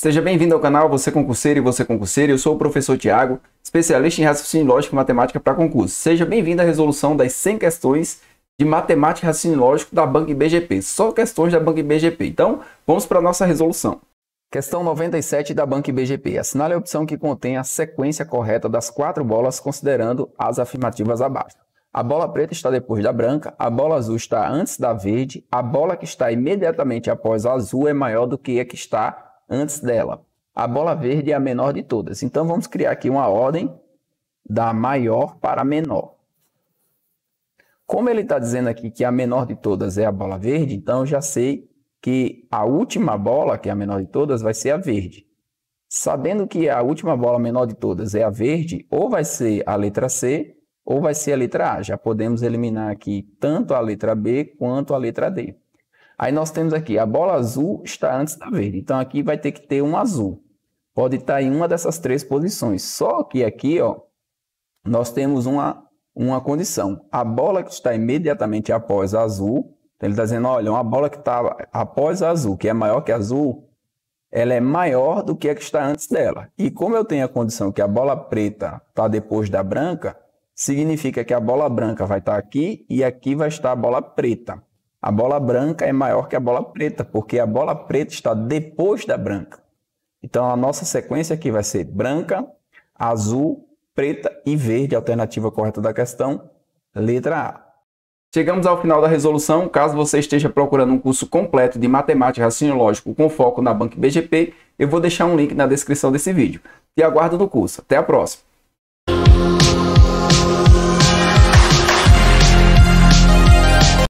Seja bem-vindo ao canal Você Concurseiro e Você Concurseiro. Eu sou o professor Tiago, especialista em raciocínio lógico e matemática para concurso. Seja bem-vindo à resolução das 100 questões de matemática e raciocínio lógico da Banca BGP. Só questões da Banca BGP. Então, vamos para a nossa resolução. Questão 97 da Banca BGP. Assinale a opção que contém a sequência correta das quatro bolas, considerando as afirmativas abaixo. A bola preta está depois da branca, a bola azul está antes da verde, a bola que está imediatamente após a azul é maior do que a que está antes dela. A bola verde é a menor de todas. Então vamos criar aqui uma ordem da maior para a menor. Como ele está dizendo aqui que a menor de todas é a bola verde, então eu já sei que a última bola, que é a menor de todas, vai ser a verde. Sabendo que a última bola menor de todas é a verde, ou vai ser a letra C, ou vai ser a letra A. Já podemos eliminar aqui tanto a letra B quanto a letra D. Aí nós temos aqui, a bola azul está antes da verde. Então aqui vai ter que ter um azul. Pode estar em uma dessas três posições. Só que aqui, ó, nós temos uma, uma condição. A bola que está imediatamente após a azul, então ele está dizendo, olha, uma bola que está após a azul, que é maior que a azul, ela é maior do que a que está antes dela. E como eu tenho a condição que a bola preta está depois da branca, significa que a bola branca vai estar aqui e aqui vai estar a bola preta a bola branca é maior que a bola preta, porque a bola preta está depois da branca. Então a nossa sequência aqui vai ser branca, azul, preta e verde, alternativa correta da questão, letra A. Chegamos ao final da resolução. Caso você esteja procurando um curso completo de matemática e raciocínio lógico com foco na Banca BGP, eu vou deixar um link na descrição desse vídeo. Te aguardo no curso. Até a próxima!